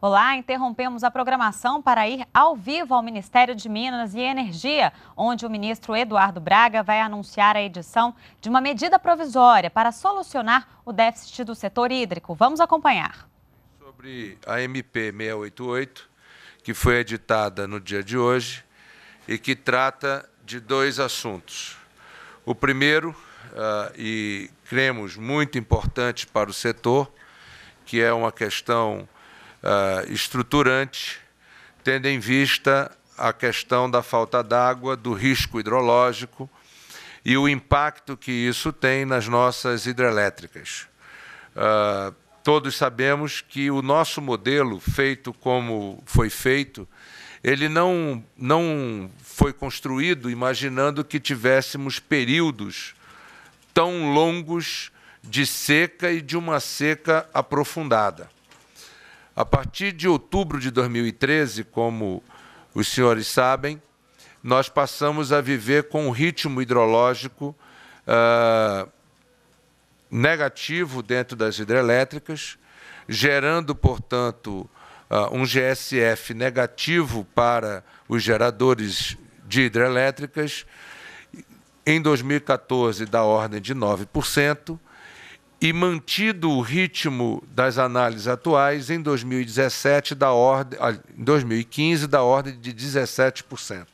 Olá, interrompemos a programação para ir ao vivo ao Ministério de Minas e Energia, onde o ministro Eduardo Braga vai anunciar a edição de uma medida provisória para solucionar o déficit do setor hídrico. Vamos acompanhar. Sobre a MP 688, que foi editada no dia de hoje e que trata de dois assuntos. O primeiro, ah, e cremos muito importante para o setor, que é uma questão uh, estruturante, tendo em vista a questão da falta d'água, do risco hidrológico e o impacto que isso tem nas nossas hidrelétricas. Uh, todos sabemos que o nosso modelo, feito como foi feito, ele não, não foi construído imaginando que tivéssemos períodos tão longos de seca e de uma seca aprofundada. A partir de outubro de 2013, como os senhores sabem, nós passamos a viver com um ritmo hidrológico uh, negativo dentro das hidrelétricas, gerando, portanto, uh, um GSF negativo para os geradores de hidrelétricas, em 2014 da ordem de 9%, e mantido o ritmo das análises atuais em 2017 da ordem, ah, em 2015 da ordem de 17%.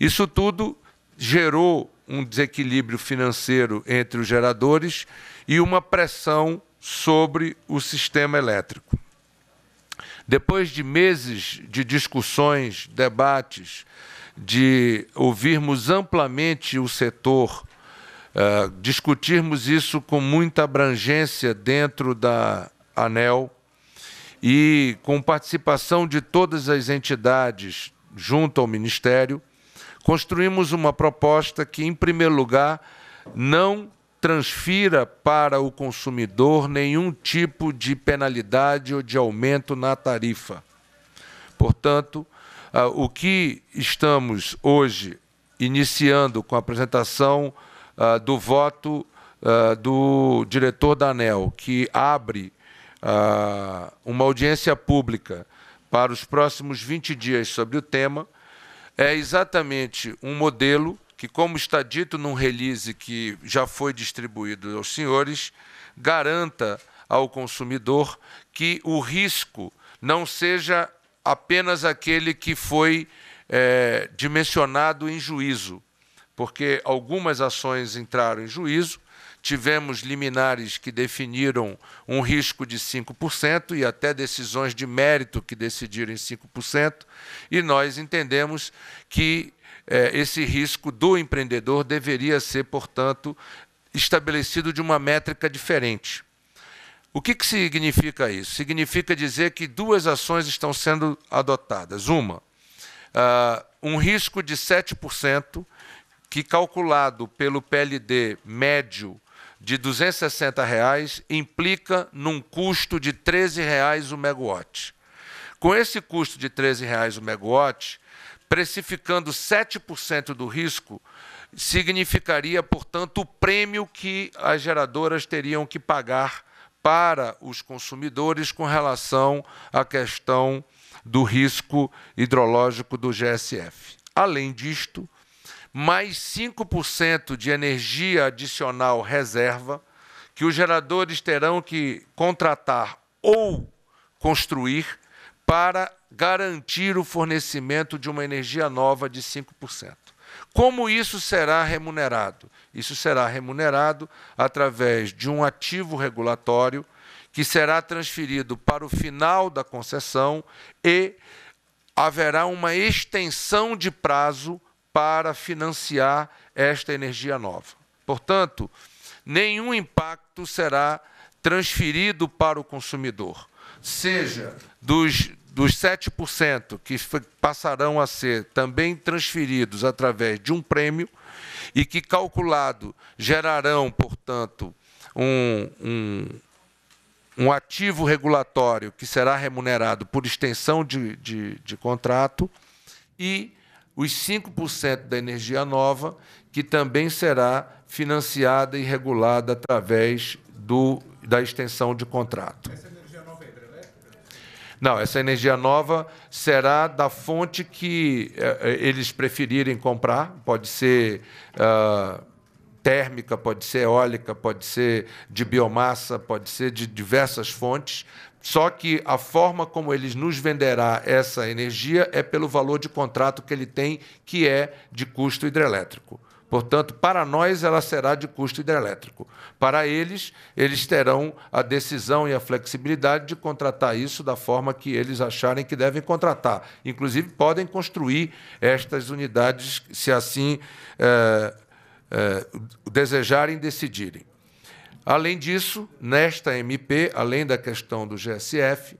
Isso tudo gerou um desequilíbrio financeiro entre os geradores e uma pressão sobre o sistema elétrico. Depois de meses de discussões, debates, de ouvirmos amplamente o setor ah, discutirmos isso com muita abrangência dentro da ANEL e com participação de todas as entidades junto ao Ministério, construímos uma proposta que, em primeiro lugar, não transfira para o consumidor nenhum tipo de penalidade ou de aumento na tarifa. Portanto, ah, o que estamos hoje iniciando com a apresentação uh, do voto uh, do diretor da ANEL, que abre uh, uma audiência pública para os próximos 20 dias sobre o tema, é exatamente um modelo que, como está dito num release que já foi distribuído aos senhores, garanta ao consumidor que o risco não seja apenas aquele que foi é, dimensionado em juízo, porque algumas ações entraram em juízo, tivemos liminares que definiram um risco de 5% e até decisões de mérito que decidiram em 5%, e nós entendemos que é, esse risco do empreendedor deveria ser, portanto, estabelecido de uma métrica diferente. O que, que significa isso? Significa dizer que duas ações estão sendo adotadas. Uma, uh, um risco de 7% que calculado pelo PLD médio de R$ 260 reais, implica num custo de R$ 13 reais o megawatt. Com esse custo de R$ 13 reais o megawatt, precificando 7% do risco, significaria, portanto, o prêmio que as geradoras teriam que pagar para os consumidores com relação à questão do risco hidrológico do GSF. Além disto, mais 5% de energia adicional reserva que os geradores terão que contratar ou construir para garantir o fornecimento de uma energia nova de 5%. Como isso será remunerado? Isso será remunerado através de um ativo regulatório que será transferido para o final da concessão e haverá uma extensão de prazo para financiar esta energia nova. Portanto, nenhum impacto será transferido para o consumidor, seja dos, dos 7% que passarão a ser também transferidos através de um prêmio e que, calculado, gerarão, portanto, um, um, um ativo regulatório que será remunerado por extensão de, de, de contrato e os 5% da energia nova, que também será financiada e regulada através do, da extensão de contrato. Essa energia nova é hidrelétrica? Não, essa energia nova será da fonte que eh, eh eles preferirem comprar, pode ser. Ah, térmica, pode ser eólica, pode ser de biomassa, pode ser de diversas fontes, só que a forma como eles nos venderá essa energia é pelo valor de contrato que ele tem, que é de custo hidrelétrico. Portanto, para nós ela será de custo hidrelétrico. Para eles, eles terão a decisão e a flexibilidade de contratar isso da forma que eles acharem que devem contratar. Inclusive, podem construir estas unidades, se assim é, é, desejarem decidirem. Além disso, nesta MP, além da questão do GSF,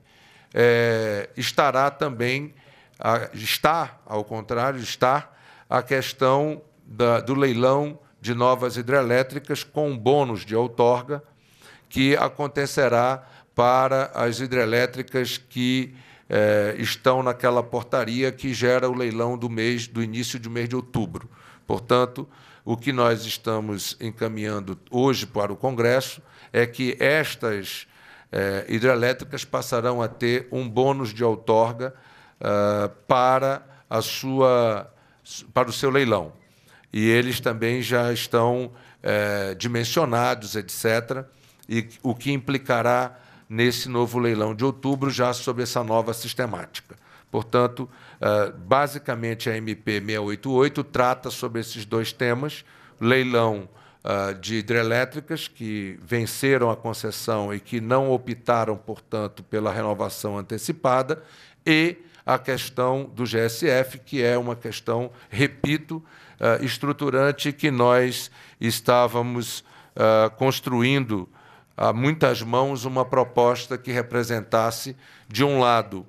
é, estará também, a, está, ao contrário, está a questão da, do leilão de novas hidrelétricas com um bônus de outorga que acontecerá para as hidrelétricas que é, estão naquela portaria que gera o leilão do mês do início do mês de outubro. Portanto, o que nós estamos encaminhando hoje para o Congresso é que estas eh, hidrelétricas passarão a ter um bônus de outorga eh, para, a sua, para o seu leilão. E eles também já estão eh, dimensionados, etc., e o que implicará nesse novo leilão de outubro, já sob essa nova sistemática. Portanto, ah, basicamente, a MP 688 trata sobre esses dois temas: leilão ah, de hidrelétricas que venceram a concessão e que não optaram, portanto, pela renovação antecipada, e a questão do GSF, que é uma questão, repito, ah, estruturante que nós estávamos construindo a muitas mãos uma proposta que representasse, de um lado,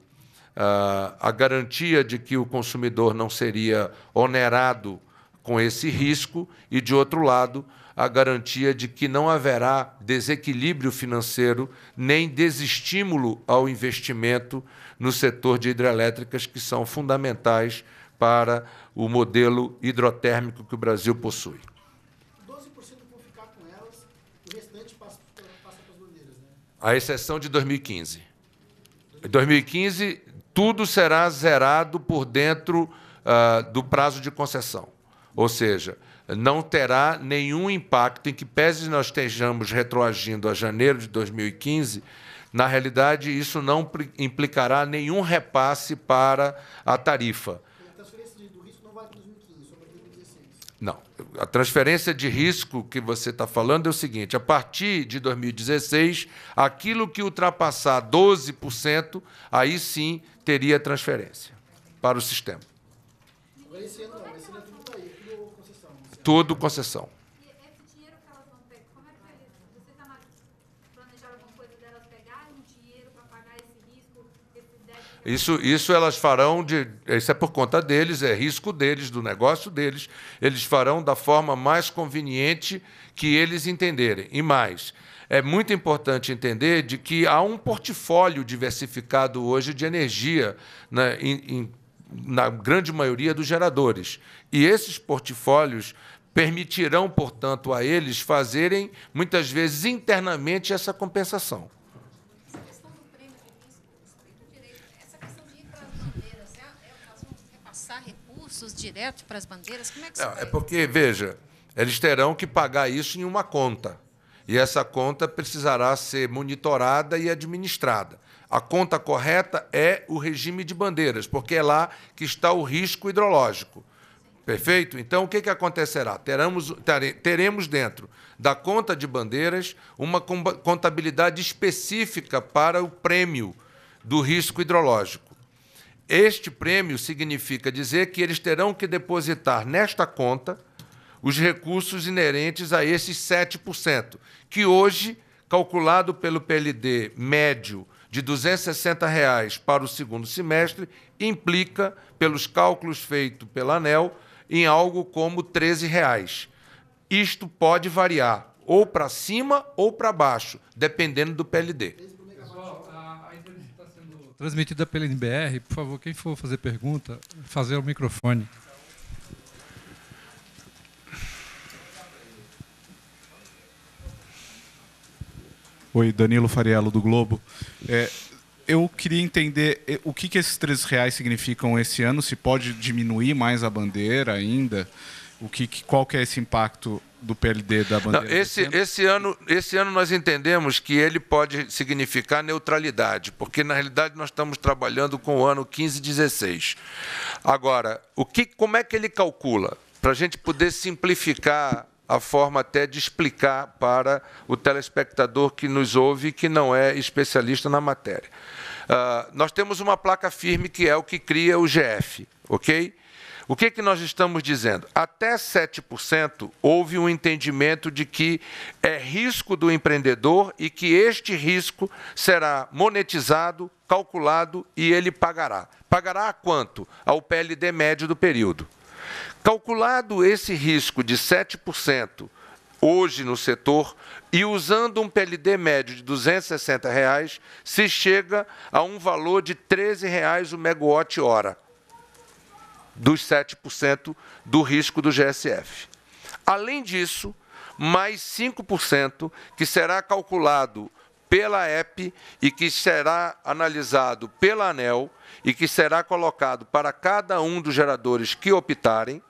ah, a garantia de que o consumidor não seria onerado com esse risco e, de outro lado, a garantia de que não haverá desequilíbrio financeiro nem desestímulo ao investimento no setor de hidrelétricas, que são fundamentais para o modelo hidrotérmico que o Brasil possui. 12% vão ficar com elas, o restante passa, passa para as bandeiras, né? A exceção de 2015. 2015, tudo será zerado por dentro uh, do prazo de concessão. Ou seja, não terá nenhum impacto, em que pese nós estejamos retroagindo a janeiro de 2015, na realidade isso não implicará nenhum repasse para a tarifa. a transferência de risco que você está falando é o seguinte: a partir de 2016, aquilo que ultrapassar 12%, aí sim teria transferência para o sistema. É tudo concessão. Todo concessão. Isso, isso elas farão de. Isso é por conta deles, é risco deles, do negócio deles. Eles farão da forma mais conveniente que eles entenderem. E mais, é muito importante entender de que há um portfólio diversificado hoje de energia né, em, em, na grande maioria dos geradores. E esses portfólios permitirão, portanto, a eles fazerem, muitas vezes internamente, essa compensação. recursos para as bandeiras? Como é que Não, É porque, veja, eles terão que pagar isso em uma conta. E essa conta precisará ser monitorada e administrada. A conta correta é o regime de bandeiras, porque é lá que está o risco hidrológico. Perfeito? Então, o que, que acontecerá? Teremos, teremos dentro da conta de bandeiras uma contabilidade específica para o prêmio do risco hidrológico. Este prêmio significa dizer que eles terão que depositar nesta conta os recursos inerentes a esses 7%, que hoje, calculado pelo PLD médio de R$ 260,00 reais para o segundo semestre, implica, pelos cálculos feitos pela ANEL, em algo como R$ Reais. Isto pode variar ou para cima ou para baixo, dependendo do PLD transmitida pela NBR. Por favor, quem for fazer pergunta, fazer o microfone. Oi, Danilo Fariello, do Globo. É, eu queria entender é, o que, que esses três reais significam esse ano, se pode diminuir mais a bandeira ainda, o que, qual que é esse impacto do PLD da bandeira? Não, esse, esse, ano, esse ano nós entendemos que ele pode significar neutralidade, porque na realidade nós estamos trabalhando com o ano 15 e 16. Agora, o que, como é que ele calcula? Para a gente poder simplificar a forma até de explicar para o telespectador que nos ouve e que não é especialista na matéria. Uh, nós temos uma placa firme que é o que cria o GF, ok? O que, é que nós estamos dizendo? Até 7% houve um entendimento de que é risco do empreendedor e que este risco será monetizado, calculado e ele pagará. Pagará a quanto? Ao PLD médio do período. Calculado esse risco de 7% hoje no setor e usando um PLD médio de R$ 260, reais, se chega a um valor de R$ 13 reais o megawatt-hora dos 7% do risco do GSF. Além disso, mais 5% que será calculado pela EP e que será analisado pela ANEL e que será colocado para cada um dos geradores que optarem,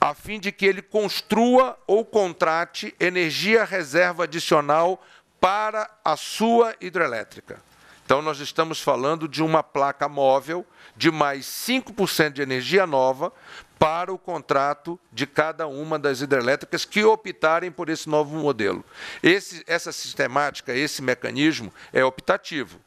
a fim de que ele construa ou contrate energia reserva adicional para a sua hidrelétrica. Então, nós estamos falando de uma placa móvel de mais 5% de energia nova para o contrato de cada uma das hidrelétricas que optarem por esse novo modelo. Esse, essa sistemática, esse mecanismo é optativo.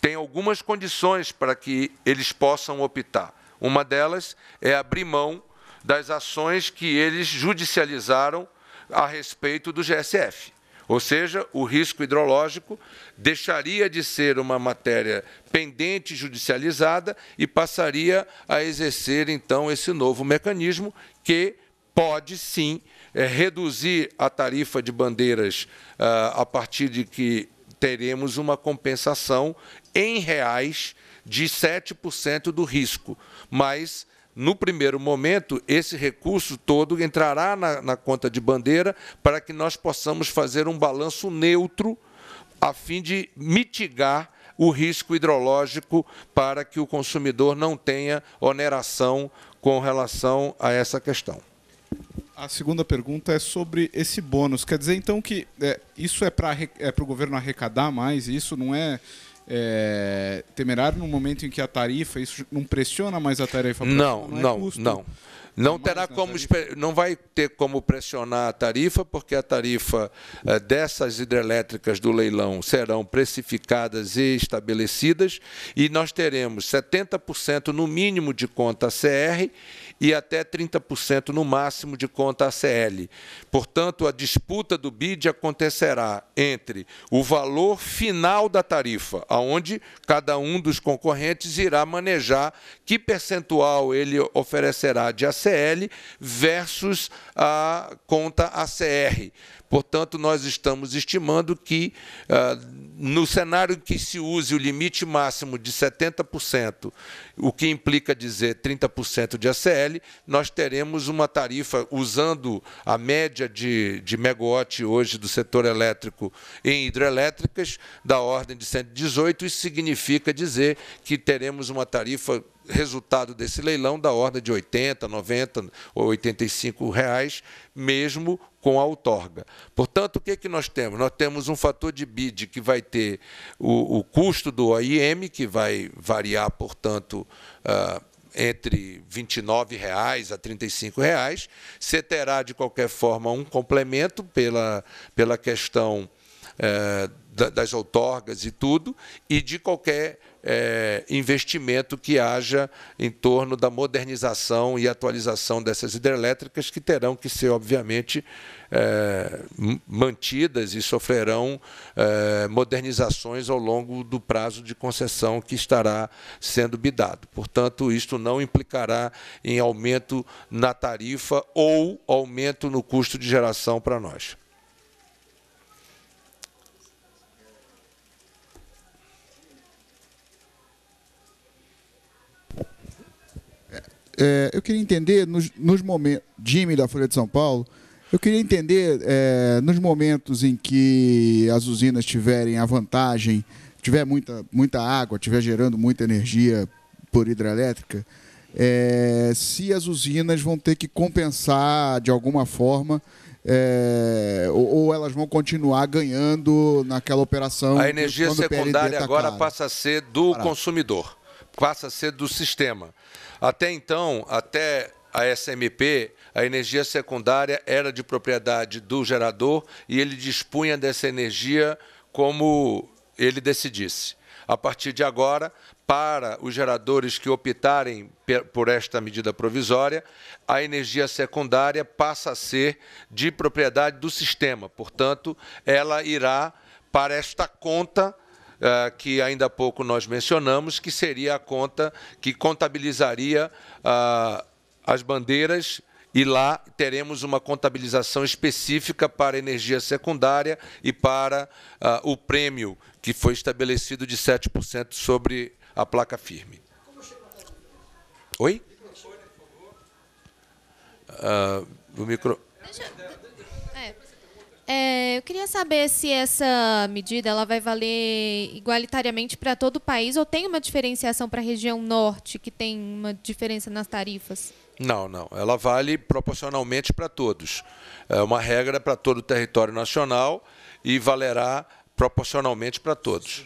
Tem algumas condições para que eles possam optar. Uma delas é abrir mão das ações que eles judicializaram a respeito do GSF. Ou seja, o risco hidrológico deixaria de ser uma matéria pendente judicializada e passaria a exercer, então, esse novo mecanismo que pode sim é, reduzir a tarifa de bandeiras ah, a partir de que teremos uma compensação em reais de 7% do risco, mas no primeiro momento, esse recurso todo entrará na, na, conta de bandeira para que nós possamos fazer um balanço neutro a fim de mitigar o risco hidrológico para que o consumidor não tenha oneração com relação a essa questão. A segunda pergunta é sobre esse bônus. Quer dizer, então, que é, isso é para é o governo arrecadar mais? Isso não é é, temerário no momento em que a tarifa, isso não pressiona mais a tarifa? É não, não, não. É não. não terá como não vai ter como pressionar a tarifa porque a tarifa é, dessas hidrelétricas do leilão serão precificadas e estabelecidas e nós teremos 70% no mínimo de conta CR e até 30% no máximo de conta ACL. Portanto, a disputa do BID acontecerá entre o valor final da tarifa, aonde cada um dos concorrentes irá manejar que percentual ele oferecerá de ACL versus a conta ACR Portanto, nós estamos estimando que, ah, no cenário que se use o limite máximo de 70%, o que implica dizer 30% de ACL, nós teremos uma tarifa, usando a média de, de megawatt hoje do setor elétrico em hidrelétricas, da ordem de 118, isso significa dizer que teremos uma tarifa resultado desse leilão da ordem de 80, 90 ou 85 reais, mesmo com a outorga. Portanto, o que, é que nós temos? Nós temos um fator de BID que vai ter o, o custo do OIM, que vai variar, portanto, uh, entre R$ 29 reais a R$ 35. Reais. Você terá, de qualquer forma, um complemento pela, pela questão uh, das outorgas e tudo, e de qualquer é, investimento que haja em torno da modernização e atualização dessas hidrelétricas, que terão que ser, obviamente, é, mantidas e sofrerão é, modernizações ao longo do prazo de concessão que estará sendo bidado. Portanto, isto não implicará em aumento na tarifa ou aumento no custo de geração para nós. É, eu queria entender nos, nos momentos. Jimmy da Folha de São Paulo. Eu queria entender é, nos momentos em que as usinas tiverem a vantagem, tiver muita, muita água, tiver gerando muita energia por hidrelétrica, é, se as usinas vão ter que compensar de alguma forma é, ou, ou, elas vão continuar ganhando naquela operação. A energia secundária tá agora cara. passa a ser do Parado. consumidor, passa a ser do sistema. Até então, até a SMP, a energia secundária era de propriedade do gerador e ele dispunha dessa energia como ele decidisse. A partir de agora, para os geradores que optarem por esta medida provisória, a energia secundária passa a ser de propriedade do sistema. Portanto, ela irá para esta conta ah, que ainda há pouco nós mencionamos, que seria a conta que contabilizaria ah, as bandeiras e lá teremos uma contabilização específica para energia secundária e para uh, o prêmio que foi estabelecido de 7% sobre a placa firme. Oi? Uh, o micro... Deixa, é, eu queria saber se essa medida ela vai valer igualitariamente para todo o país ou tem uma diferenciação para a região norte, que tem uma diferença nas tarifas? Não, não. Ela vale proporcionalmente para todos. É uma regra para todo o território nacional e valerá proporcionalmente para todos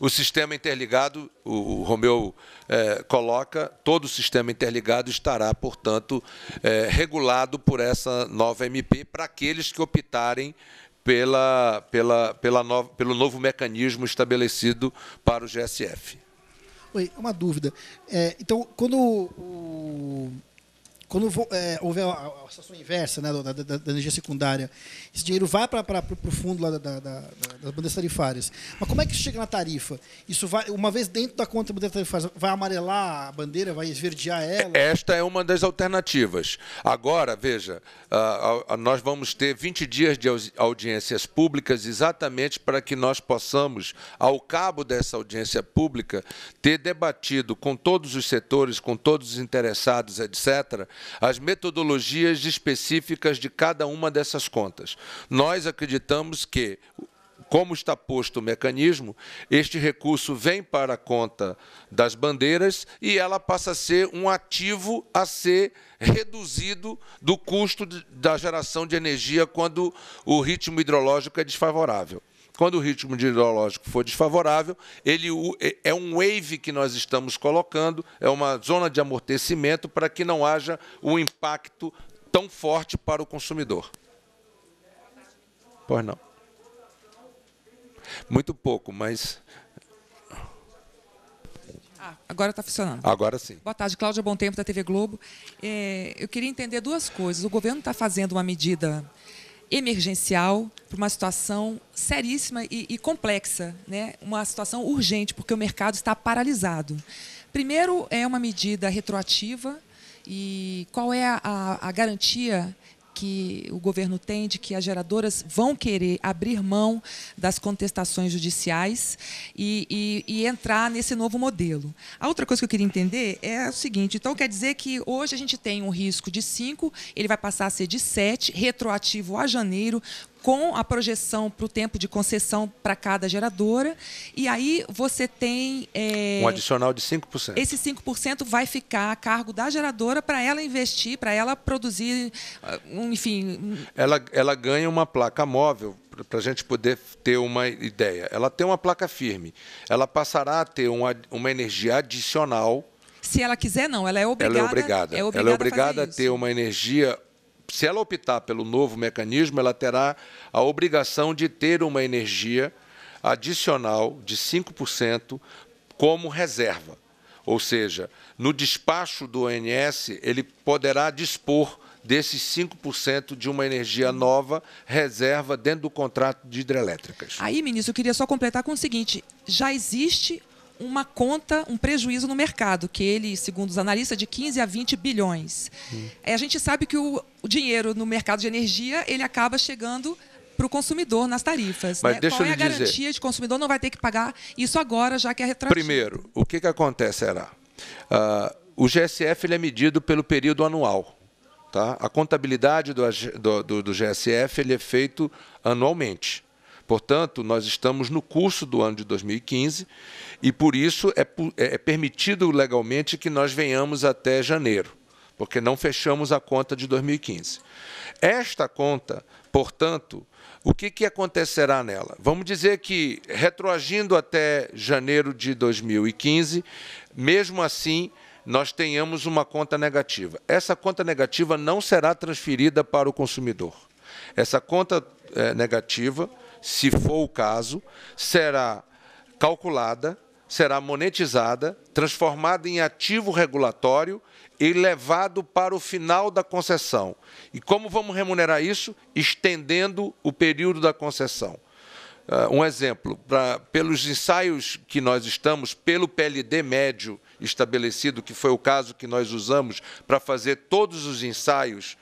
o sistema interligado, o, o Romeu é, coloca, todo o sistema interligado estará, portanto, é, regulado por essa nova MP para aqueles que optarem pela, pela, pela no, pelo novo mecanismo estabelecido para o GSF. Oi, uma dúvida. É, então, quando o quando é, houver a, a, a situação inversa né, da, da, da, energia secundária, esse dinheiro vai para o fundo lá da, das bandas tarifárias. Mas como é que isso chega na tarifa? Isso vai, uma vez dentro da conta da bandeira tarifária, vai amarelar a bandeira, vai esverdear é, ela? Esta é uma das alternativas. Agora, veja, nós vamos ter 20 dias de audiências públicas exatamente para que nós possamos, ao cabo dessa audiência pública, ter debatido com todos os setores, com todos os interessados, etc., as metodologias específicas de cada uma dessas contas. Nós acreditamos que, como está posto o mecanismo, este recurso vem para a conta das bandeiras e ela passa a ser um ativo a ser reduzido do custo da geração de energia quando o ritmo hidrológico é desfavorável. Quando o ritmo hidrológico for desfavorável, ele é, é um wave que nós estamos colocando, é uma zona de amortecimento para que não haja um impacto tão forte para o consumidor. Pois não. Muito pouco, mas ah, Agora está funcionando. Agora sim. Boa tarde, Cláudia Bom Tempo, da TV Globo. É, eu queria entender duas coisas. O governo está fazendo uma medida emergencial para uma situação seríssima e, e, complexa, né? uma situação urgente, porque o mercado está paralisado. Primeiro, é uma medida retroativa, e qual é a, a garantia que o governo tem de que as geradoras vão querer abrir mão das contestações judiciais e, e, e entrar nesse novo modelo. A outra coisa que eu queria entender é o seguinte: então quer dizer que hoje a gente tem um risco de 5, ele vai passar a ser de 7, retroativo a janeiro, com a projeção para o tempo de concessão para cada geradora. E aí você tem. É, um adicional de 5%. Esse 5% vai ficar a cargo da geradora para ela investir, para ela produzir, ah, enfim. Ela, ela ganha uma placa móvel para a gente poder ter uma ideia. Ela tem uma placa firme. Ela passará a ter uma, uma energia adicional. Se ela quiser, não, ela é obrigada. Ela é obrigada. É obrigada ela é obrigada a, a ter isso. uma energia se ela optar pelo novo mecanismo, ela terá a obrigação de ter uma energia adicional de 5% como reserva. Ou seja, no despacho do ONS, ele poderá dispor desses 5% de uma energia nova reserva dentro do contrato de hidrelétricas. Aí, ministro, eu queria só completar com o seguinte: já existe uma conta, um prejuízo no mercado, que ele, segundo os analistas, é de 15 a 20 bilhões. Hum. É, a gente sabe que o, o dinheiro no mercado de energia ele acaba chegando para o consumidor nas tarifas. Mas né? deixa Qual eu é a dizer, garantia de consumidor não vai ter que pagar isso agora, já que é retroativo? Primeiro, o que, que acontece, Era? Uh, o GSF ele é medido pelo período anual. Tá? A contabilidade do, do, do GSF ele é feito anualmente. Portanto, nós estamos no curso do ano de 2015 e, por isso, é, é, é permitido legalmente que nós venhamos até janeiro, porque não fechamos a conta de 2015. Esta conta, portanto, o que, que acontecerá nela? Vamos dizer que, retroagindo até janeiro de 2015, mesmo assim, nós tenhamos uma conta negativa. Essa conta negativa não será transferida para o consumidor. Essa conta eh, negativa se for o caso, será calculada, será monetizada, transformada em ativo regulatório e levado para o final da concessão. E como vamos remunerar isso? Estendendo o período da concessão. Ah, um exemplo, pra, pelos ensaios que nós estamos, pelo PLD médio estabelecido, que foi o caso que nós usamos para fazer todos os ensaios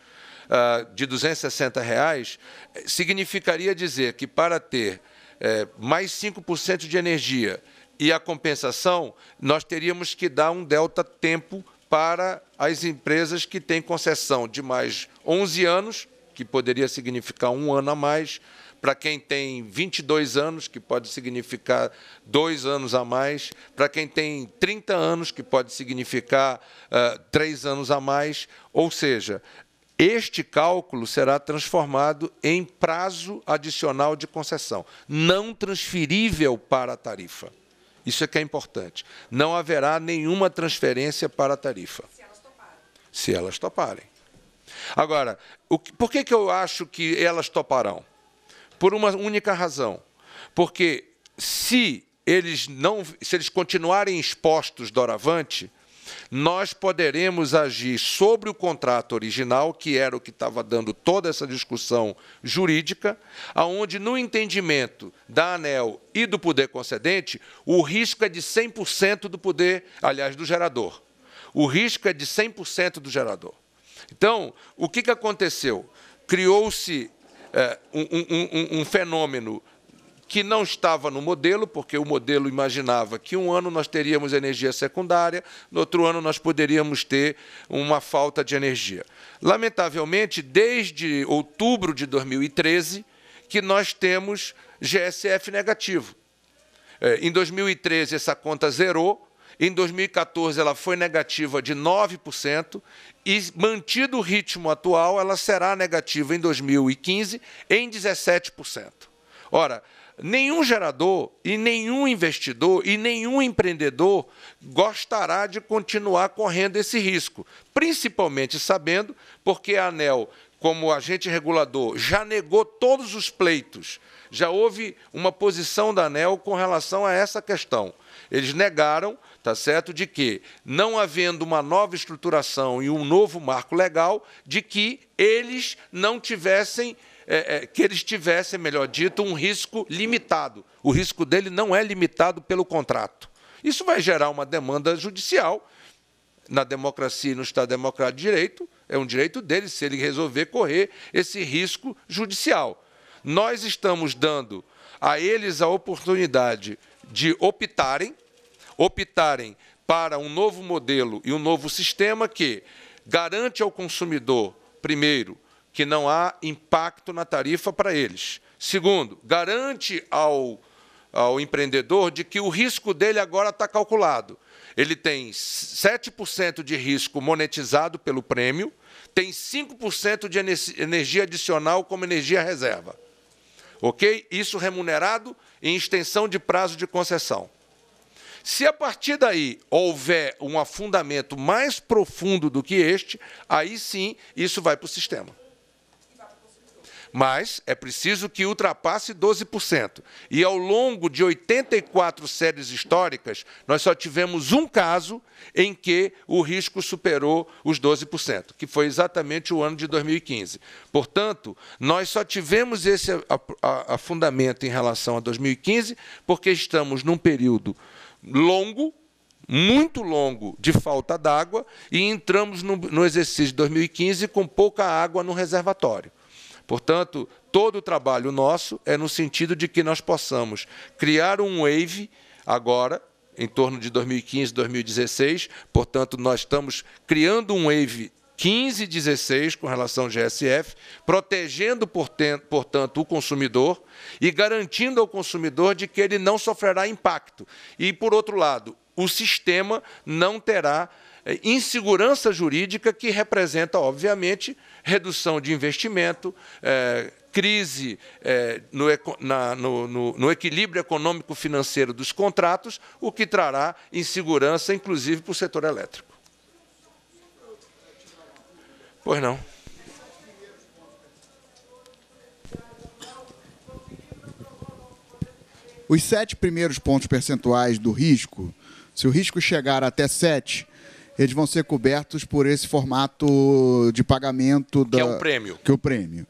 ah, de 260 reais significaria dizer que para ter é, mais 5% de energia e a compensação, nós teríamos que dar um delta tempo para as empresas que têm concessão de mais 11 anos, que poderia significar um ano a mais, para quem tem 22 anos, que pode significar dois anos a mais, para quem tem 30 anos, que pode significar uh, três anos a mais. Ou seja, este cálculo será transformado em prazo adicional de concessão, não transferível para a tarifa. Isso é que é importante. Não haverá nenhuma transferência para a tarifa. Se elas toparem. Se elas toparem. Agora, que, por que, que eu acho que elas toparão? Por uma única razão. Porque se eles não, se eles continuarem expostos doravante, nós poderemos agir sobre o contrato original, que era o que estava dando toda essa discussão jurídica, aonde no entendimento da ANEL e do poder concedente, o risco é de 100% do poder, aliás, do gerador. O risco é de 100% do gerador. Então, o que, que aconteceu? Criou-se é, um, um, um, um fenômeno que não estava no modelo, porque o modelo imaginava que um ano nós teríamos energia secundária, no outro ano nós poderíamos ter uma falta de energia. Lamentavelmente, desde outubro de 2013, que nós temos GSF negativo. É, em 2013, essa conta zerou. Em 2014, ela foi negativa de 9%, e mantido o ritmo atual, ela será negativa em 2015 em 17%. Ora, Nenhum gerador e nenhum investidor e nenhum empreendedor gostará de continuar correndo esse risco, principalmente sabendo porque a ANEL, como agente regulador, já negou todos os pleitos. Já houve uma posição da ANEL com relação a essa questão. Eles negaram, tá certo, de que não havendo uma nova estruturação e um novo marco legal, de que eles não tivessem é, é, que eles tivessem, melhor dito, um risco limitado. O risco dele não é limitado pelo contrato. Isso vai gerar uma demanda judicial. Na democracia e no Estado Democrático de Direito, é um direito dele, se ele resolver correr esse risco judicial. Nós estamos dando a eles a oportunidade de optarem, optarem para um novo modelo e um novo sistema que garante ao consumidor, primeiro, que não há impacto na tarifa para eles. Segundo, garante ao, ao empreendedor de que o risco dele agora está calculado. Ele tem 7% de risco monetizado pelo prêmio, tem 5% de energia adicional como energia reserva. Ok? Isso remunerado em extensão de prazo de concessão. Se a partir daí houver um afundamento mais profundo do que este, aí sim isso vai para o sistema mas é preciso que ultrapasse 12%. E ao longo de 84 séries históricas, nós só tivemos um caso em que o risco superou os 12%, que foi exatamente o ano de 2015. Portanto, nós só tivemos esse afundamento em relação a 2015 porque estamos num período longo, muito longo de falta d'água e entramos no, no exercício de 2015 com pouca água no reservatório. Portanto, todo o trabalho nosso é no sentido de que nós possamos criar um wave agora, em torno de 2015, 2016. Portanto, nós estamos criando um wave 15, 16 com relação ao GSF, protegendo, portanto, o consumidor e garantindo ao consumidor de que ele não sofrerá impacto. E, por outro lado, o sistema não terá é, insegurança jurídica que representa, obviamente, redução de investimento, é, crise é, no, na, no, no, no equilíbrio econômico-financeiro dos contratos, o que trará insegurança, inclusive, para o setor elétrico. Pois não. Os sete primeiros pontos percentuais do risco, se o risco chegar até sete eles vão ser cobertos por esse formato de pagamento. Da, que é o prêmio. Que é o prêmio.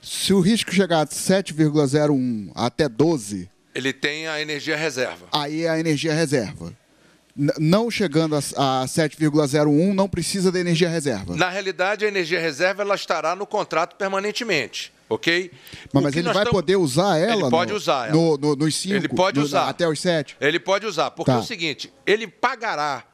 Se o risco chegar de 7,01 até 12... Ele tem a energia reserva. Aí é a energia reserva não chegando a, 7,01, não precisa da energia reserva. Na realidade, a energia reserva ela estará no contrato permanentemente, ok? Mas, mas ele vai poder usar ela? Ele pode no, usar ela. No, no, nos 5? Ele pode no, usar. Até os 7? Ele pode usar, porque tá. é o seguinte, ele pagará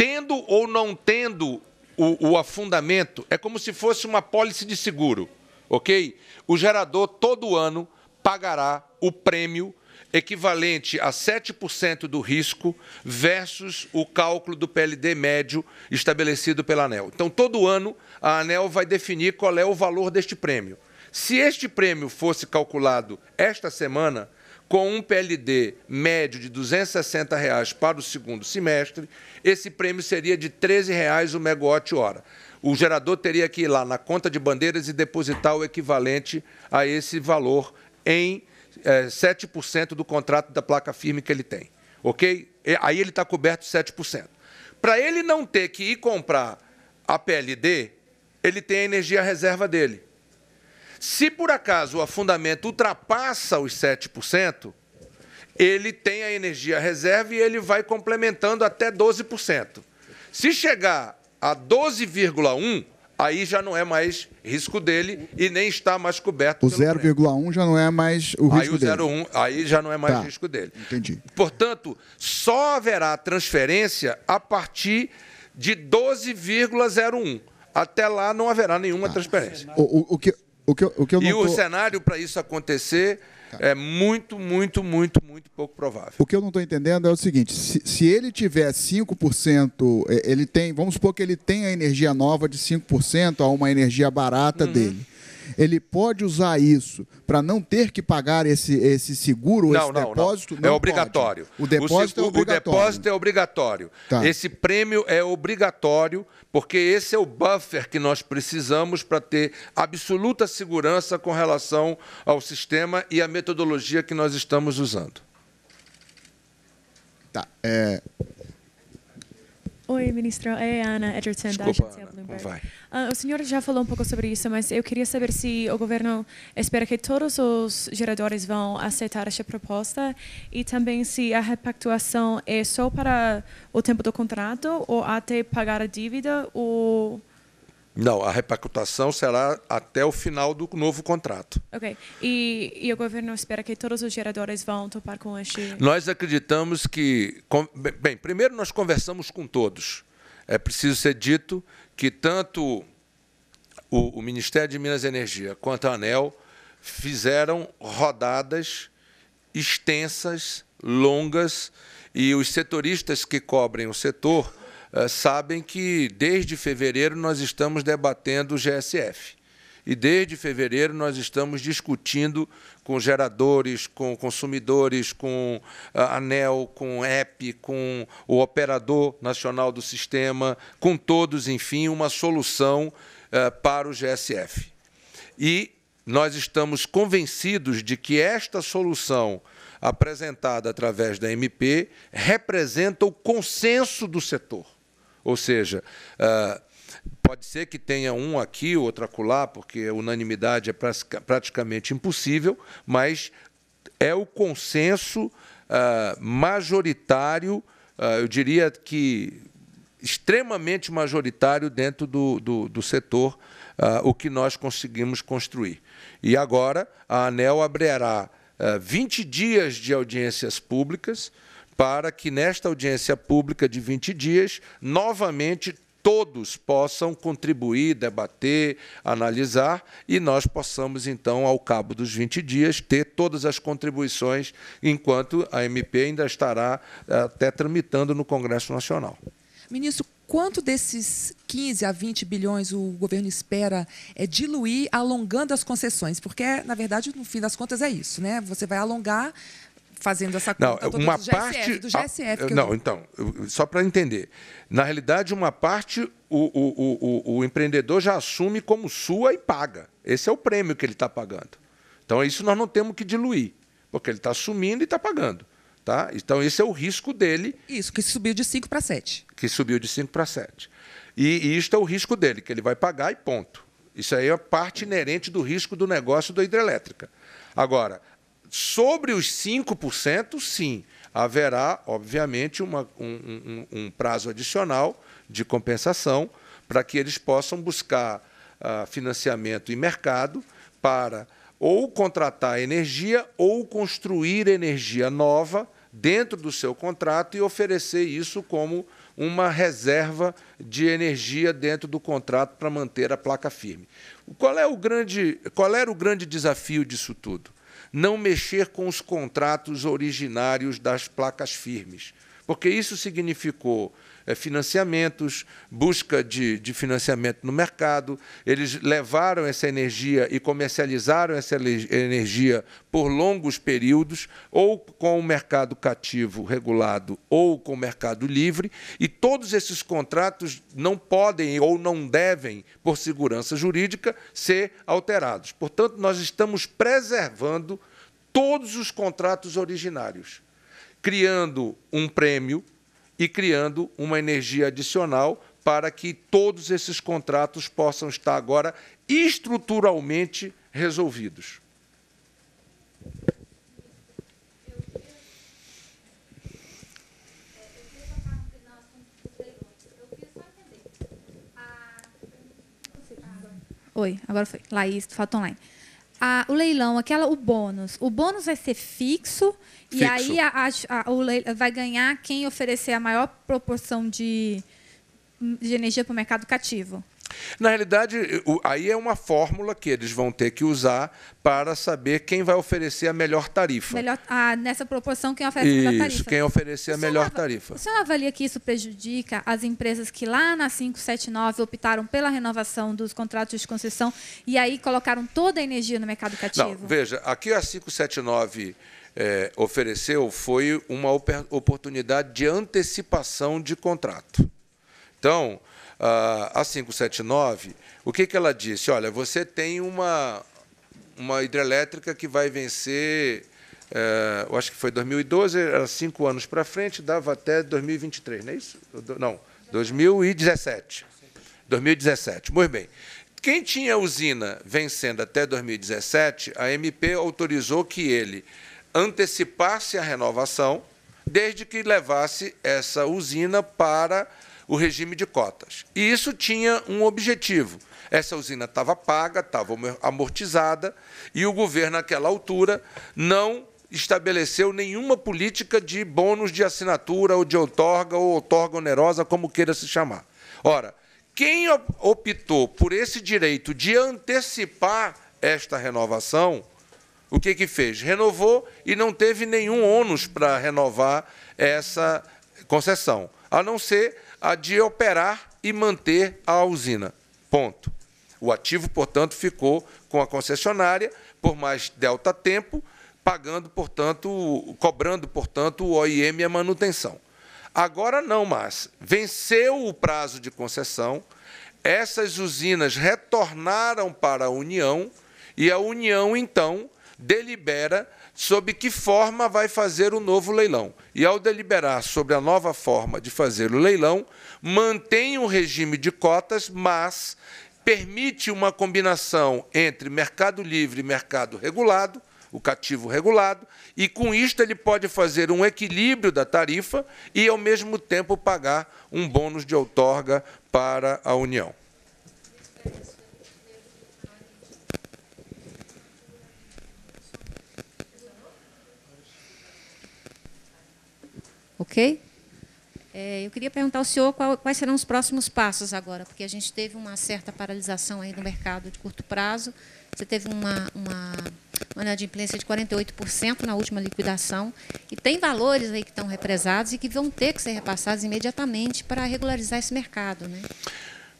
tendo ou não tendo o, o afundamento, é como se fosse uma pólice de seguro, ok? O gerador todo ano pagará o prêmio equivalente a 7% do risco versus o cálculo do PLD médio estabelecido pela ANEL. Então, todo ano, a ANEL vai definir qual é o valor deste prêmio. Se este prêmio fosse calculado esta semana, com um PLD médio de R$ 260 reais para o segundo semestre, esse prêmio seria de R$ 13 reais o megawatt-hora. O gerador teria que ir lá na conta de bandeiras e depositar o equivalente a esse valor em é, eh, 7% do contrato da placa firme que ele tem. Ok? Aí ele está coberto 7%. Para ele não ter que ir comprar a PLD, ele tem a energia reserva dele. Se por acaso o afundamento ultrapassa os 7%, ele tem a energia reserva e ele vai complementando até 12%. Se chegar a 12,1%, aí já não é mais risco dele e nem está mais coberto. O 0,1 já não é mais o risco aí o dele. 0,1, aí já não é mais tá, risco dele. Entendi. Portanto, só haverá transferência a partir de 12,01. Até lá não haverá nenhuma tá. transferência. O, o, o que o que eu, o que eu e tô... o cenário para isso acontecer tá. é muito, muito, muito, muito pouco provável. O que eu não estou entendendo é o seguinte: se, se ele tiver 5%, é, ele tem, vamos supor que ele tenha a energia nova de 5% a uma energia barata uhum. dele ele pode usar isso para não ter que pagar esse, esse seguro, não, esse não, depósito? É não. não é obrigatório. O depósito, o, é obrigatório. o depósito é obrigatório. Tá. Esse prêmio é obrigatório, porque esse é o buffer que nós precisamos para ter absoluta segurança com relação ao sistema e à metodologia que nós estamos usando. Tá. É, Oi, ministro. É Ana Edgerton, Desculpa, da agência Ana, Bloomberg. Como vai? Uh, o senhor já falou um pouco sobre isso, mas eu queria saber se o governo espera que todos os geradores vão aceitar esta proposta e também se a repactuação é só para o tempo do contrato ou até pagar a dívida ou não, a repacutação será até o final do novo contrato. Ok. E, e, o governo espera que todos os geradores vão topar com este. Nós acreditamos que. bem, primeiro nós conversamos com todos. É preciso ser dito que tanto o, o Ministério de Minas e Energia quanto a ANEL fizeram rodadas extensas, longas, e os setoristas que cobrem o setor ah, sabem que desde fevereiro nós estamos debatendo o GSF. E desde fevereiro nós estamos discutindo com geradores, com consumidores, com ah, ANEL, com EP, com o operador nacional do sistema, com todos, enfim, uma solução ah, para o GSF. E nós estamos convencidos de que esta solução apresentada através da MP representa o consenso do setor ou seja, ah, pode ser que tenha um aqui, outro acolá, porque unanimidade é praticamente impossível, mas é o consenso ah, majoritário, ah, eu diria que extremamente majoritário dentro do, do, do setor, o que nós conseguimos construir. E agora a ANEL abrirá 20 dias de audiências públicas, para que nesta audiência pública de 20 dias, novamente todos possam contribuir, debater, analisar e nós possamos, então, ao cabo dos 20 dias, ter todas as contribuições, enquanto a MP ainda estará eh, até tramitando no Congresso Nacional. Ministro, quanto desses 15 a 20 bilhões o governo espera é diluir alongando as concessões? Porque, na verdade, no fim das contas é isso, né? Você vai alongar, fazendo essa conta não, uma parte do GSF. do GSF não, então, eu... então, só para entender. Na realidade, uma parte o, o, o, o empreendedor já assume como sua e paga. Esse é o prêmio que ele está pagando. Então, isso nós não temos que diluir, porque ele está assumindo e está pagando. Tá? Então, esse é o risco dele. Isso, que subiu de 5 para 7. Que subiu de 5 para 7. E, e isto é o risco dele, que ele vai pagar e ponto. Isso aí é a parte inerente do risco do negócio da hidrelétrica. Agora, Sobre os 5%, sim, haverá, obviamente, uma, um, um, um prazo adicional de compensação para que eles possam buscar uh, financiamento e mercado para ou contratar energia ou construir energia nova dentro do seu contrato e oferecer isso como uma reserva de energia dentro do contrato para manter a placa firme. Qual é o grande, qual era o grande desafio disso tudo? não mexer com os contratos originários das placas firmes, porque isso significou eh, financiamentos, busca de, de financiamento no mercado. Eles levaram essa energia e comercializaram essa energia por longos períodos, ou com o mercado cativo regulado, ou com o mercado livre, e todos esses contratos não podem ou não devem, por segurança jurídica, ser alterados. Portanto, nós estamos preservando todos os contratos originários, criando um prêmio e criando uma energia adicional para que todos esses contratos possam estar agora estruturalmente resolvidos. Oi, agora foi. Laís, do Fato Online a, o leilão, aquela, o bônus. O bônus vai ser fixo, fixo. e aí a, a, o leilão, vai ganhar quem oferecer a maior proporção de, de energia para o mercado cativo. Na realidade, aí é uma fórmula que eles vão ter que usar para saber quem vai oferecer a melhor tarifa. Melhor, ah, nessa proporção, quem oferece a melhor tarifa. Isso, quem oferecer a melhor tarifa. O senhor avalia que isso prejudica as empresas que lá na 579 optaram pela renovação dos contratos de concessão e aí colocaram toda a energia no mercado cativo? Não, veja, aqui a 579 é, ofereceu foi uma oportunidade de antecipação de contrato. Então, ah, a 579, o que, que ela disse? Olha, você tem uma, uma hidrelétrica que vai vencer, eh, eu acho que foi 2012, era cinco anos para frente, dava até 2023, não é isso? Não, 2017. 2017, muito bem. Quem tinha a usina vencendo até 2017, a MP autorizou que ele antecipasse a renovação, desde que levasse essa usina para o regime de cotas. E isso tinha um objetivo. Essa usina estava paga, estava amortizada, e o governo, naquela altura, não estabeleceu nenhuma política de bônus de assinatura ou de outorga ou outorga onerosa, como queira se chamar. Ora, quem optou por esse direito de antecipar esta renovação, o que, que fez? Renovou e não teve nenhum ônus para renovar essa concessão, a não ser a de operar e manter a usina. Ponto. O ativo, portanto, ficou com a concessionária por mais delta tempo, pagando, portanto, cobrando, portanto, o OIM e a manutenção. Agora não mais. Venceu o prazo de concessão, essas usinas retornaram para a União e a União, então, delibera sobre que forma vai fazer o novo leilão. E, ao deliberar sobre a nova forma de fazer o leilão, mantém o regime de cotas, mas permite uma combinação entre mercado livre e mercado regulado, o cativo regulado, e com isto ele pode fazer um equilíbrio da tarifa e, ao mesmo tempo, pagar um bônus de outorga para a União. Ok? É, eu queria perguntar ao senhor qual, quais serão os próximos passos agora, porque a gente teve uma certa paralisação aí no mercado de curto prazo. Você teve uma, uma, uma inadimplência de 48% na última liquidação. E tem valores aí que estão represados e que vão ter que ser repassados imediatamente para regularizar esse mercado. Né?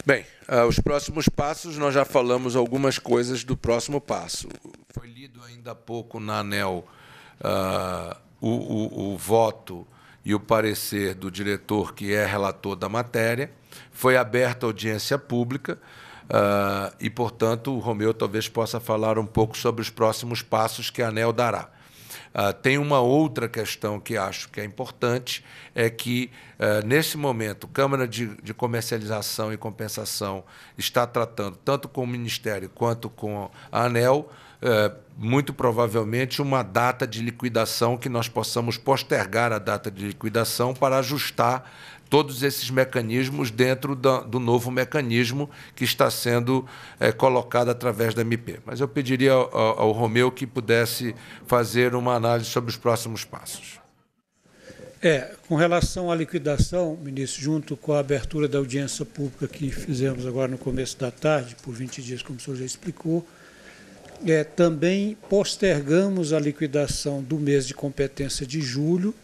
Bem, ah, os próximos passos, nós já falamos algumas coisas do próximo passo. Foi lido ainda há pouco na ANEL uh, o, o, o voto e o parecer do diretor, que é relator da matéria. Foi aberta audiência pública uh, e, portanto, o Romeu talvez possa falar um pouco sobre os próximos passos que a ANEL dará. Uh, tem uma outra questão que acho que é importante, é que, uh, nesse momento, a Câmara de, de, Comercialização e Compensação está tratando, tanto com o Ministério quanto com a ANEL, é, muito provavelmente uma data de liquidação que nós possamos postergar a data de liquidação para ajustar todos esses mecanismos dentro do novo mecanismo que está sendo é, colocado através da MP. Mas eu pediria ao, ao, ao Romeu que pudesse fazer uma análise sobre os próximos passos. É, com relação à liquidação, ministro, junto com a abertura da audiência pública que fizemos agora no começo da tarde, por 20 dias, como o senhor já explicou, é, também postergamos a liquidação do mês de competência de julho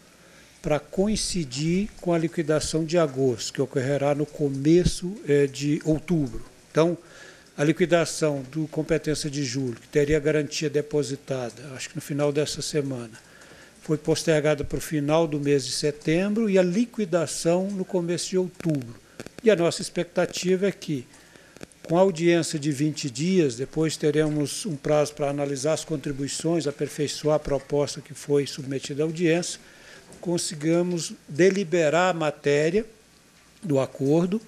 para coincidir com a liquidação de agosto, que ocorrerá no começo é, de outubro. Então, a liquidação do competência de julho, que teria garantia depositada, acho que no final dessa semana, foi postergada para o final do mês de setembro e a liquidação no começo de outubro. E a nossa expectativa é que, com audiência de 20 dias, depois teremos um prazo para analisar as contribuições, aperfeiçoar a proposta que foi submetida à audiência, consigamos deliberar a matéria do acordo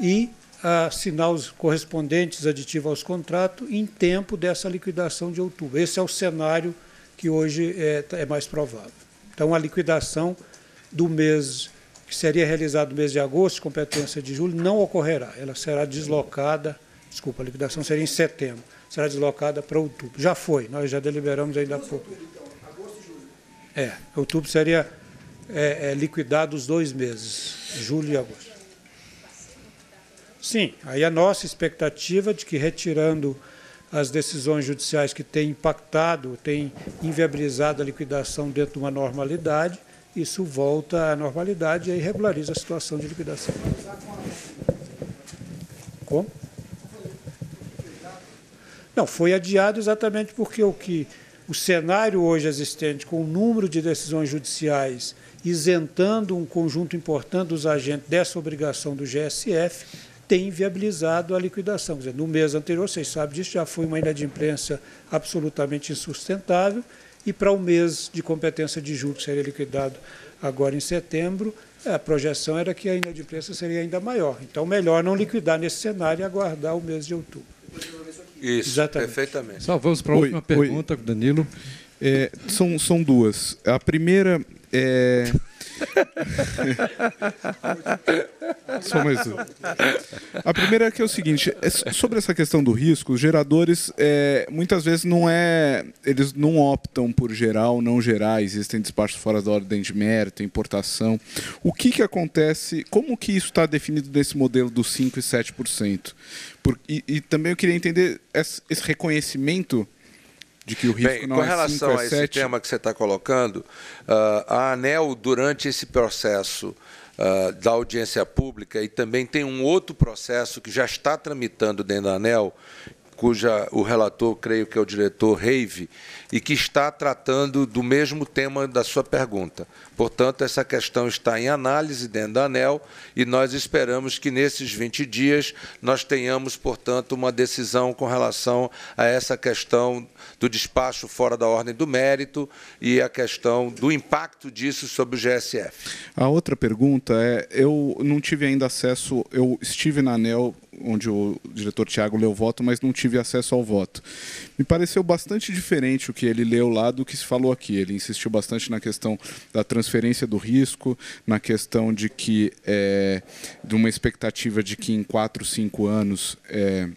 e assinar os correspondentes aditivos aos contratos em tempo dessa liquidação de outubro. Esse é o cenário que hoje é, é mais provável. Então, a liquidação do mês que seria realizado no mês de agosto, competência de julho, não ocorrerá. Ela será deslocada, desculpa, a liquidação seria em setembro, será deslocada para outubro. Já foi, nós já deliberamos ainda há pouco. Então, é, outubro seria é, é, liquidado os dois meses, julho e agosto. Sim, aí a nossa expectativa de que retirando as decisões judiciais que têm impactado, têm inviabilizado a liquidação dentro de uma normalidade, isso volta à normalidade e aí regulariza a situação de liquidação. Como? Não, foi adiado exatamente porque o que o cenário hoje existente, com o número de decisões judiciais isentando um conjunto importante dos agentes dessa obrigação do GSF, tem viabilizado a liquidação. Dizer, no mês anterior, vocês sabem disso, já foi uma de imprensa absolutamente insustentável e para o mês de competência de julho, que seria liquidado agora em setembro, a projeção era que a inadimplência seria ainda maior. Então, melhor não liquidar nesse cenário e aguardar o mês de outubro. Isso, Exatamente. perfeitamente. Só vamos para a última pergunta, oi. Danilo. É, são, são duas. A primeira é... Só mais um. A primeira é que é o seguinte, é sobre essa questão do risco, os geradores é, muitas vezes não é, eles não optam por gerar ou não gerar, existem despachos fora da ordem de mérito, importação. O que, que acontece, como que isso está definido nesse modelo dos 5% e 7%? Por, e, e também eu queria entender esse reconhecimento de que o risco Bem, não com é relação 5, é a esse tema que você está colocando, ah, a ANEL, durante esse processo ah, da audiência pública, e também tem um outro processo que já está tramitando dentro da ANEL, cuja o relator, creio que é o diretor Reive, e que está tratando do mesmo tema da sua pergunta. Portanto, essa questão está em análise dentro da ANEL e nós esperamos que nesses 20 dias nós tenhamos, portanto, uma decisão com relação a essa questão do despacho fora da ordem do mérito e a questão do impacto disso sobre o GSF. A outra pergunta é, eu não tive ainda acesso, eu estive na ANEL onde o diretor Tiago leu o voto, mas não tive acesso ao voto. Me pareceu bastante diferente o que ele leu lá do que se falou aqui. Ele insistiu bastante na questão da transferência do risco, na questão de que é, de uma expectativa de que em quatro, cinco anos é,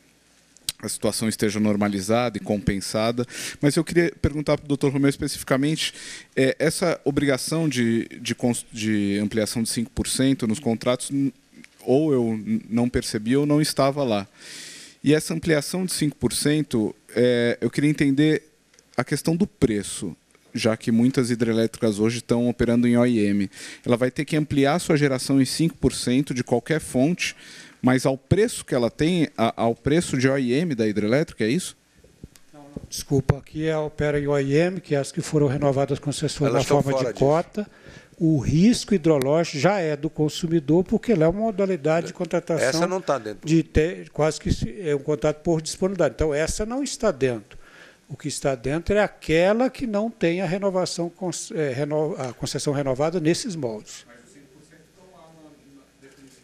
a situação esteja normalizada e compensada. Mas eu queria perguntar para o doutor Romeu especificamente: é, essa obrigação de, de, de ampliação de 5% nos contratos ou eu não percebi ou não estava lá. E essa ampliação de 5%, é, eu queria entender a questão do preço, já que muitas hidrelétricas hoje estão operando em OIM. Ela vai ter que ampliar sua geração em 5% de qualquer fonte, mas ao preço que ela tem, a, ao preço de OIM da hidrelétrica, é isso? Desculpa, aqui é opera em OIM, que é as que foram renovadas concessões na forma de disso. cota o risco hidrológico já é do consumidor, porque lá é uma modalidade de contratação. Essa não está dentro. De ter, quase que é um contrato por disponibilidade. Então, essa não está dentro. O que está dentro é aquela que não tem a renovação, é, a concessão renovada nesses moldes.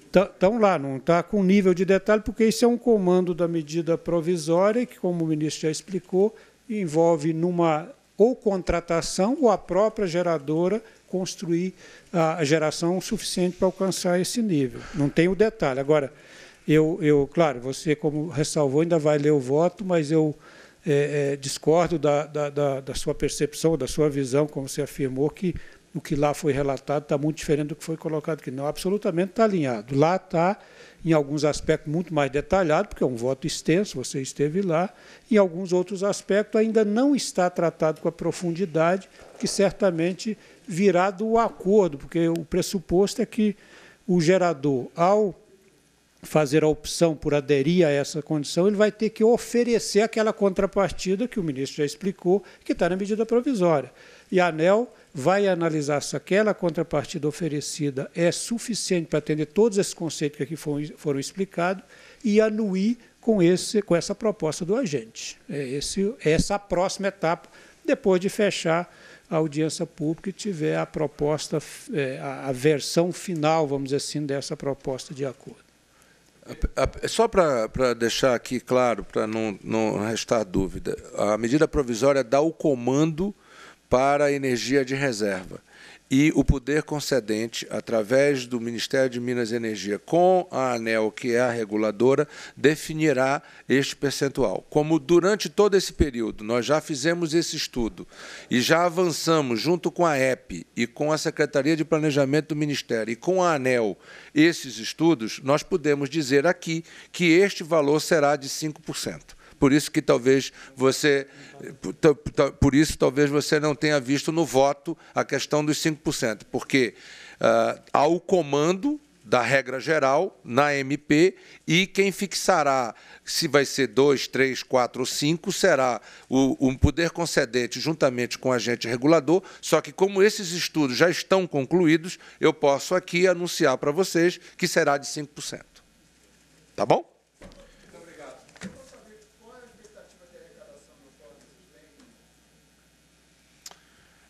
Estão lá, não está com nível de detalhe, porque isso é um comando da medida provisória, que, como o ministro já explicou, envolve numa ou contratação ou a própria geradora construir a, geração suficiente para alcançar esse nível. Não tem o detalhe. Agora, eu, eu claro, você, como ressalvou, ainda vai ler o voto, mas eu é, é, discordo da, da, da, da sua percepção, da sua visão, como você afirmou, que o que lá foi relatado está muito diferente do que foi colocado aqui. Não, absolutamente está alinhado. Lá está, em alguns aspectos, muito mais detalhado, porque é um voto extenso, você esteve lá. Em alguns outros aspectos, ainda não está tratado com a profundidade que certamente virá do acordo, porque o pressuposto é que o gerador, ao fazer a opção por aderir a essa condição, ele vai ter que oferecer aquela contrapartida que o ministro já explicou, que está na medida provisória. E a ANEL vai analisar se aquela contrapartida oferecida é suficiente para atender todos esses conceitos que aqui foram, foram explicados e anuir com, esse, com essa proposta do agente. É esse, é essa a próxima etapa, depois de fechar a audiência pública e tiver a proposta, é, a versão final, vamos dizer assim, dessa proposta de acordo. Só para deixar aqui claro, para não, não restar dúvida, a medida provisória dá o comando para a energia de reserva. E o poder concedente, através do Ministério de Minas e Energia, com a ANEL, que é a reguladora, definirá este percentual. Como durante todo esse período nós já fizemos esse estudo e já avançamos junto com a EP e com a Secretaria de Planejamento do Ministério e com a ANEL esses estudos, nós podemos dizer aqui que este valor será de 5% por isso que talvez você por isso talvez você não tenha visto no voto a questão dos 5%, porque uh, há o comando da regra geral na MP e quem fixará se vai ser 2, 3, 4 ou 5 será o, o, poder concedente juntamente com o agente regulador. Só que, como esses estudos já estão concluídos, eu posso aqui anunciar para vocês que será de 5%. Tá bom?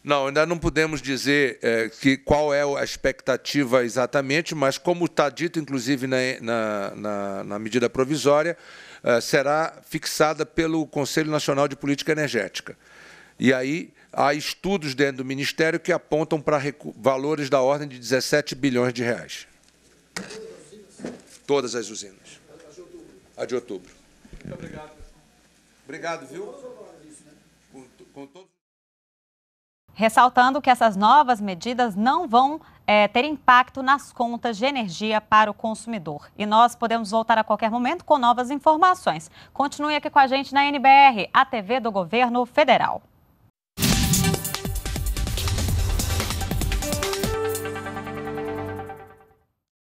Não, ainda não podemos dizer é, que qual é a expectativa exatamente, mas como está dito, inclusive, na, na, na, na medida provisória, é, será fixada pelo Conselho Nacional de Política Energética. E aí há estudos dentro do Ministério que apontam para valores da ordem de 17 bilhões de reais. Todas as usinas. A de outubro. Muito obrigado. Obrigado, viu? Com, com todos ressaltando que essas novas medidas não vão é, ter impacto nas contas de energia para o consumidor. E nós podemos voltar a qualquer momento com novas informações. Continue aqui com a gente na NBR, a TV do Governo Federal.